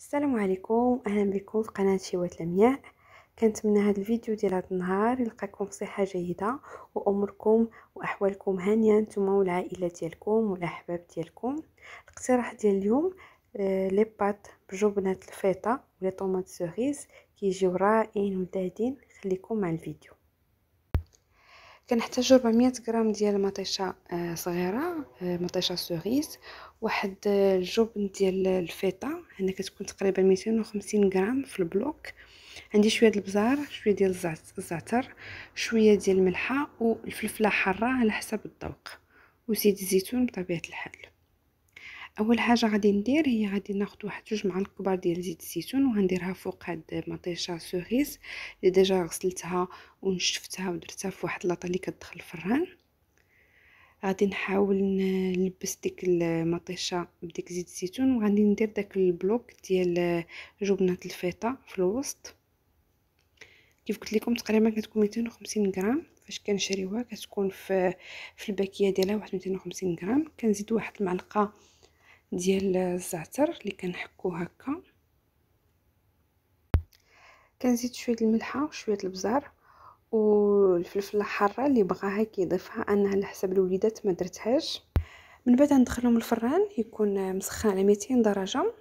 السلام عليكم اهلا بكم في قناه شيوات لمياء كنتمنى هذا الفيديو ديال هذا النهار يلقاكم في صحه جيده واموركم واحوالكم هانيه نتوما والعائله ديالكم والاحباب ديالكم الاقتراح ديال اليوم آه، لي بات بجبنه الفيطه ولا طوماط سوغيز كيجيو رائعين ولذاذين خليكم مع الفيديو كنحتاج 400 غرام ديال مطيشه آه، صغيره آه، مطيشه سوغيس واحد الجبن آه، ديال الفيطا هنا كتكون تقريبا 250 غرام في البلوك عندي شويه ديال البزار شويه ديال الزعتر شويه ديال الملحه والفلفله حاره على حسب الذوق وزيت الزيتون بطبيعه الحال اول حاجه غادي ندير هي غادي ناخذ واحد جوج معالق كبار ديال زيت الزيتون وغنديرها فوق هاد مطيشه سوريس اللي ديجا غسلتها ونشفتها ودرتها في واحد لاطه اللي كتدخل الفران غادي نحاول نلبس ديك المطيشه بديك زيت الزيتون وغادي ندير داك البلوك ديال جبنه الفيطه في الوسط كيف قلت لكم تقريبا كتكون 250 غرام فاش كنشريوها كتكون في في الباكيه ديالها واحد 250 غرام كنزيد واحد المعلقه ديال الزعتر اللي كنحكو هكا كنزيد شويه الملحه وشويه البزار والفلفله الحاره اللي بغاها كيضيفها انا على حسب الوليدات ما درتهاش من بعد ندخلهم الفران يكون مسخن على 200 درجه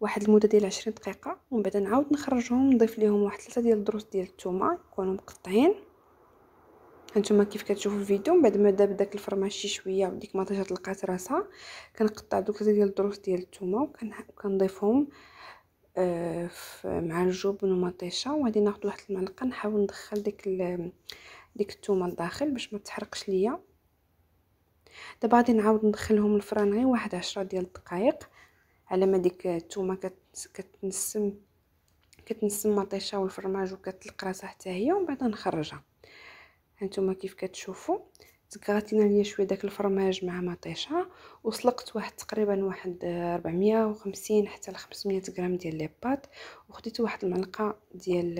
واحد المده ديال 20 دقيقه ومن بعد نعاود نخرجهم نضيف ليهم واحد ثلاثه ديال الدروس ديال الثومه يكونوا مقطعين هانتوما كيف كتشوفوا الفيديو من بعد ما داب داك الفرماشي شويه وديك مطيشه لقات راسها كنقطع دوك ديال الدروس ديال الثومه وكنضيفهم آه، مع الجبن ومطيشه وغادي ناخذ واحد المعلقه نحاول ندخل ديك ديك الثومه لداخل باش ما تحرقش ليا دابا غادي نعاود ندخلهم الفران غير واحد عشرة ديال الدقائق على ما ديك الثومه كتنسم كتنسم مطيشه والفرماج وكتلقى راسها حتى هي ومن بعد نخرجها هانتوما كيف كتشوفوا تكغاتينا ليا شويه داك الفرماج مع مطيشه وسلقت واحد تقريبا واحد 450 حتى ل 500 غرام ديال لي بات وخديت واحد المعلقه ديال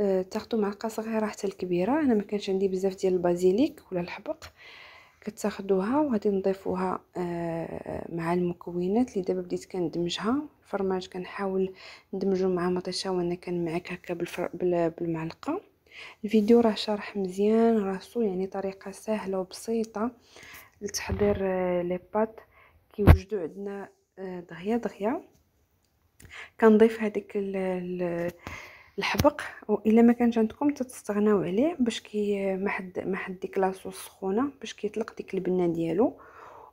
آه، تاخذوا معلقه صغيره حتى الكبيره انا ما كانش عندي بزاف ديال البازيليك ولا الحبق كتاخدوها وغادي نضيفوها آه، مع المكونات اللي دابا بديت كندمجها الفرماج كنحاول ندمجو مع مطيشه وانا كنمعك هكا بالمعلقه الفيديو راه شرح مزيان راسو يعني طريقه سهله وبسيطه لتحضير آه، لي بات كيوجدوا عندنا آه، دغيا دغيا كنضيف هذيك الحبق والا ما كانش عندكم تستغناو عليه باش كي آه، ما حد ما حد ديك لاصوص سخونه باش كيطلق ديك البنه ديالو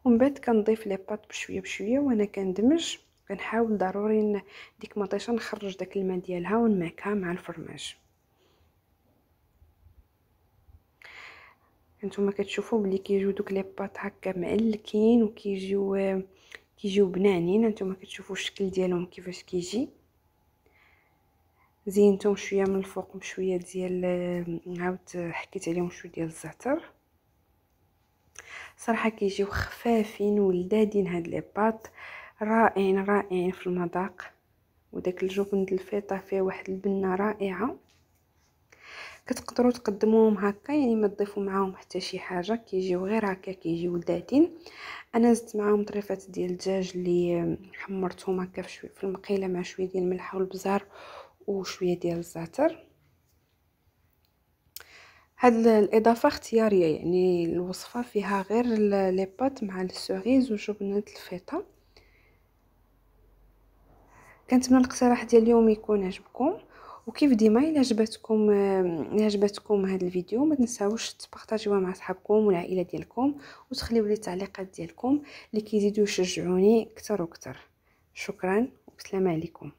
ومن بعد كنضيف لي بات بشويه بشويه وانا كندمج كنحاول ضروري ديك مطيشه نخرج داك الماء ديالها ونماكها مع الفرماج انتم كتشوفوا بلي كيجيو دوك لي بات هكا معلكين وكيجيو كيجيو بنانين انتم كتشوفوا الشكل ديالهم كيفاش كيجي زينتهم شويه من الفوق بشويه ديال عاود حكيت عليهم شويه ديال الزعتر صراحه كيجيو خفافين ولدادين هاد لي بات رائعين رائعين في المذاق وداك الجبن د الفيطه فيه واحد البنه رائعه كتقدروا تقدموهم هكا يعني ما تضيفوا معاهم حتى شي حاجه كيجيو غير هكا كيجيو لذاتين انا زدت معاهم طريفات ديال الدجاج اللي حمرتهم هكا في في المقيله مع شويه ديال الملح والبزار وشويه ديال الزعتر هاد الاضافه اختياريه يعني الوصفه فيها غير لي بات مع السوريز وجبنه الفيطه كنتمنى الاقتراح ديال اليوم يكون عجبكم وكيف ديما الا عجبتكم آه، الا عجبتكم هذا الفيديو ما تنساوش تبارطاجيوه مع صحابكم والعائله ديالكم وتخليو لي التعليقات ديالكم اللي كيزيدوا يشجعوني اكثر واكثر شكرا والسلام عليكم